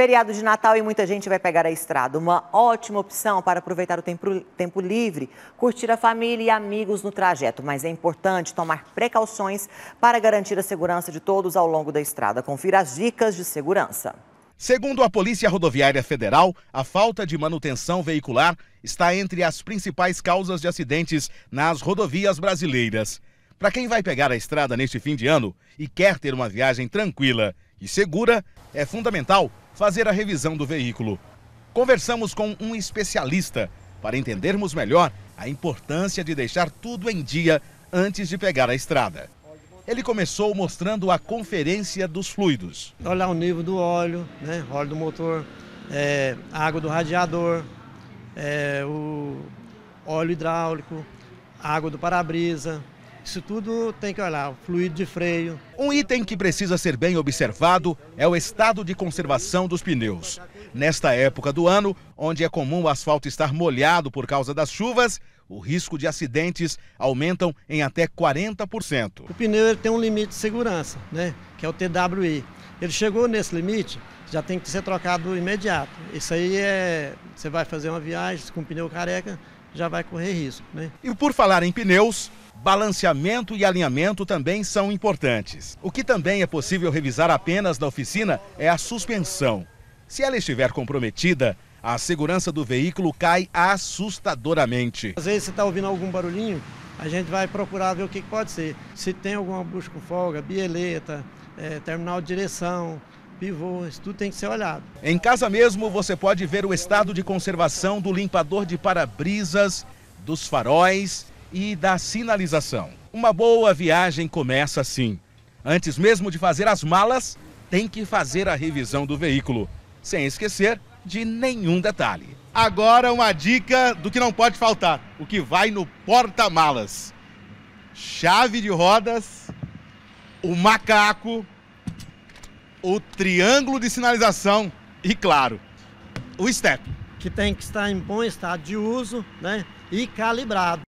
Feriado de Natal e muita gente vai pegar a estrada. Uma ótima opção para aproveitar o tempo, tempo, livre, curtir a família e amigos no trajeto. Mas é importante tomar precauções para garantir a segurança de todos ao longo da estrada. Confira as dicas de segurança. Segundo a Polícia Rodoviária Federal, a falta de manutenção veicular está entre as principais causas de acidentes nas rodovias brasileiras. Para quem vai pegar a estrada neste fim de ano e quer ter uma viagem tranquila e segura, é fundamental fazer a revisão do veículo. Conversamos com um especialista para entendermos melhor a importância de deixar tudo em dia antes de pegar a estrada. Ele começou mostrando a conferência dos fluidos. Olhar o nível do óleo, né? óleo do motor, é, água do radiador, é, o óleo hidráulico, água do para-brisa, isso tudo tem que olhar, o fluido de freio. Um item que precisa ser bem observado é o estado de conservação dos pneus. Nesta época do ano, onde é comum o asfalto estar molhado por causa das chuvas, o risco de acidentes aumentam em até 40%. O pneu tem um limite de segurança, né? que é o TWI. Ele chegou nesse limite, já tem que ser trocado imediato. Isso aí é. Você vai fazer uma viagem com pneu careca, já vai correr risco. Né? E por falar em pneus, balanceamento e alinhamento também são importantes. O que também é possível revisar apenas na oficina é a suspensão. Se ela estiver comprometida, a segurança do veículo cai assustadoramente. Às vezes você está ouvindo algum barulhinho, a gente vai procurar ver o que pode ser. Se tem alguma busca com folga, bieleta, é, terminal de direção, pivôs, tudo tem que ser olhado. Em casa mesmo você pode ver o estado de conservação do limpador de para-brisas, dos faróis e da sinalização. Uma boa viagem começa assim. Antes mesmo de fazer as malas, tem que fazer a revisão do veículo, sem esquecer de nenhum detalhe. Agora uma dica do que não pode faltar, o que vai no porta-malas. Chave de rodas, o macaco o triângulo de sinalização e, claro, o STEP. Que tem que estar em bom estado de uso né, e calibrado.